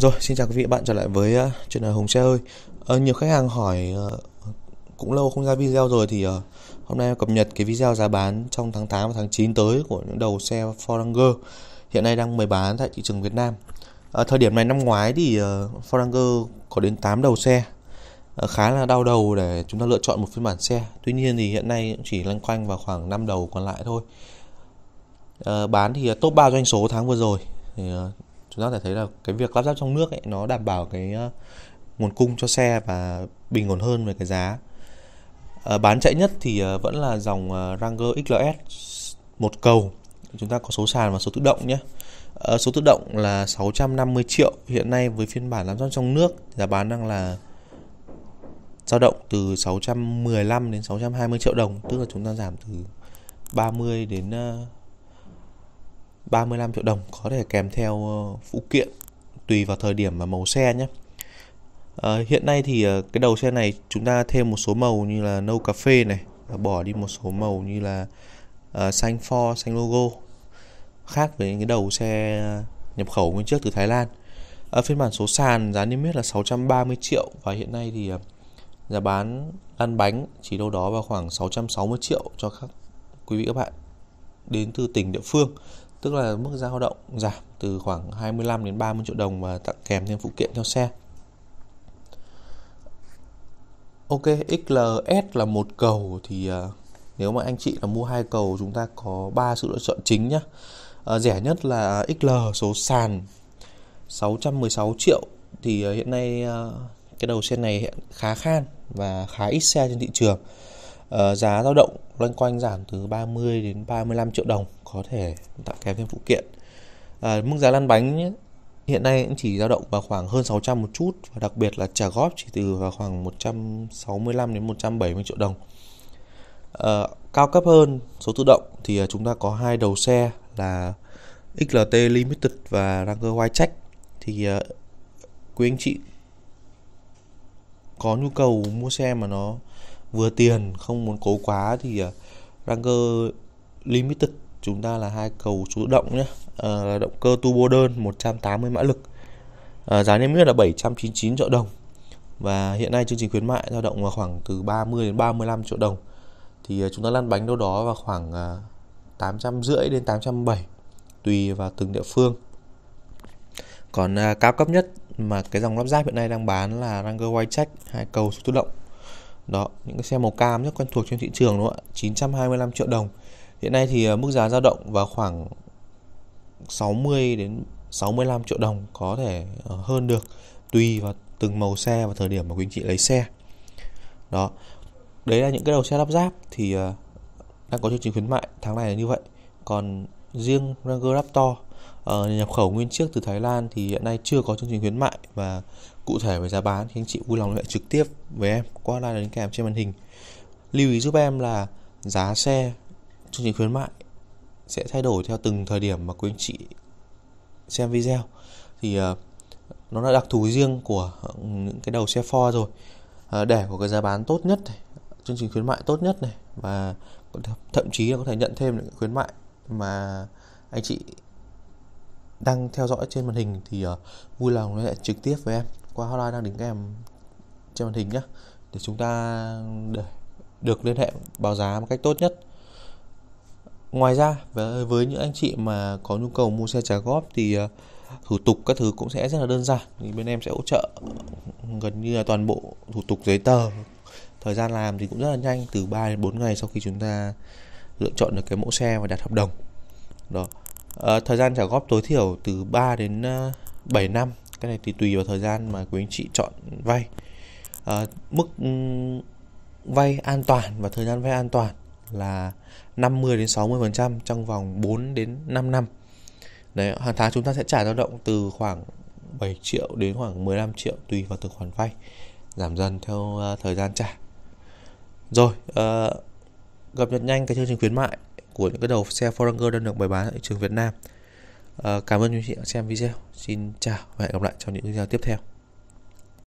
Rồi, xin chào quý vị bạn trở lại với uh, chuyện là Hùng xe ơi. Uh, ờ, nhiều khách hàng hỏi uh, cũng lâu không ra video rồi thì uh, hôm nay cập nhật cái video giá bán trong tháng 8 và tháng 9 tới của những đầu xe Ford Ranger hiện nay đang mời bán tại thị trường Việt Nam. Uh, thời điểm này năm ngoái thì uh, Ranger có đến 8 đầu xe uh, khá là đau đầu để chúng ta lựa chọn một phiên bản xe. Tuy nhiên thì hiện nay chỉ lăn quanh vào khoảng 5 đầu còn lại thôi. Uh, bán thì uh, top 3 doanh số tháng vừa rồi thì uh, chúng ta thể thấy là cái việc lắp ráp trong nước ấy, nó đảm bảo cái ờ, nguồn cung cho xe và bình ổn hơn về cái giá uh, bán chạy nhất thì ờ, vẫn là dòng uh, Ranger XLS một cầu chúng ta có số sàn và số tự động nhé uh, số tự động là 650 triệu hiện nay với phiên bản lắp ráp trong nước giá bán đang là dao động từ 615 đến 620 triệu đồng tức là chúng ta giảm từ 30 đến 35 triệu đồng có thể kèm theo ờ, phụ kiện tùy vào thời điểm và màu xe nhé à, hiện nay thì ờ, cái đầu xe này chúng ta thêm một số màu như là nâu cà phê này và bỏ đi một số màu như là uh, xanh for xanh logo khác với những cái đầu xe nhập khẩu nguyên trước từ Thái Lan à, phiên bản số sàn giá niêm yết là 630 triệu và hiện nay thì giá bán lăn bánh chỉ đâu đó vào khoảng 660 triệu cho các quý vị các bạn đến từ tỉnh địa phương tức là mức dao động giảm từ khoảng 25 đến 30 triệu đồng và tặng kèm thêm phụ kiện theo xe. Ok, XLS là một cầu thì à, nếu mà anh chị là mua hai cầu chúng ta có ba sự lựa chọn chính nhá. À, rẻ nhất là XL số sàn 616 triệu thì à, hiện nay cái đầu xe này hiện khá khan và khá ít xe trên thị trường. Ờ, giá dao động loanh quanh giảm từ 30 đến 35 triệu đồng có thể tặng kèm thêm phụ kiện uh, mức giá lăn bánh hiện nay cũng chỉ dao động vào khoảng hơn 600 một chút và đặc biệt là trả góp chỉ từ vào khoảng 165 đến 170 triệu đồng uh, cao cấp hơn số tự động thì chúng ta có hai đầu xe là XLT Limited và Ranger Whitecheck thì uh, quý anh chị có nhu cầu mua xe mà nó vừa tiền không muốn cố quá thì uh, Ranger Limited chúng ta là hai cầu chủ động nhé uh, ờ, động cơ turbo đơn 180 mã lực uh, giá niêm yết là 799 triệu đồng và hiện nay chương trình khuyến mại dao động vào khoảng từ 30 đến 35 triệu đồng thì uh, chúng ta lăn bánh đâu đó vào khoảng uh, 850 đến 870 tùy vào từng địa phương còn uh, cao cấp nhất mà cái dòng lắp ráp hiện nay đang bán là Ranger White Check hai cầu số tự động đó những cái xe màu cam rất quen thuộc trên thị trường đúng không ạ 925 triệu đồng hiện nay thì ờ, mức giá dao động vào khoảng 60 đến 65 triệu đồng có thể ờ, hơn được tùy vào từng màu xe và thời điểm mà quý anh chị lấy xe đó đấy là những cái đầu xe lắp ráp thì ờ, đang có chương trình khuyến mại tháng này là như vậy còn riêng Ranger Raptor uh, ờ, nhập khẩu nguyên chiếc từ Thái Lan thì hiện nay chưa có chương trình khuyến mại và cụ thể về giá bán thì anh chị vui lòng liên hệ trực tiếp với em qua line đánh kèm trên màn hình lưu ý giúp em là giá xe chương trình khuyến mại sẽ thay đổi theo từng thời điểm mà quý anh chị xem video thì uh, nó là đặc thù riêng của ờ, những cái đầu xe Ford rồi uh, để có cái giá bán tốt nhất này, chương trình khuyến mại tốt nhất này và thậm chí là có thể nhận thêm những khuyến mại mà anh chị đang theo dõi trên màn hình thì uh, vui lòng liên hệ trực tiếp với em qua hotline đang đứng kèm trên màn hình nhé để chúng ta để được liên hệ báo giá một cách tốt nhất ngoài ra với, những anh chị mà có nhu cầu mua xe trả góp thì ờ, thủ tục các thứ cũng sẽ rất là đơn giản thì bên em sẽ hỗ trợ gần như là toàn bộ thủ tục giấy tờ thời gian làm thì cũng rất là nhanh từ 3 đến 4 ngày sau khi chúng ta lựa chọn được cái mẫu xe và đặt hợp đồng đó à, thời gian trả góp tối thiểu từ 3 đến 7 ờ, năm cái này thì tùy vào thời gian mà quý anh chị chọn vay à, mức ừ, vay an toàn và thời gian vay an toàn là 50 đến 60 phần trăm trong vòng 4 đến 5 năm đấy hàng tháng chúng ta sẽ trả dao động từ khoảng 7 triệu đến khoảng 15 triệu tùy vào từng khoản vay giảm dần theo uh, thời gian trả rồi uh, cập nhật nhanh cái chương trình khuyến mại của những cái đầu xe Forerunner đang được bày bán ở thị trường Việt Nam. Ờ, cảm ơn quý vị đã xem video. Xin chào và hẹn gặp lại trong những video tiếp theo.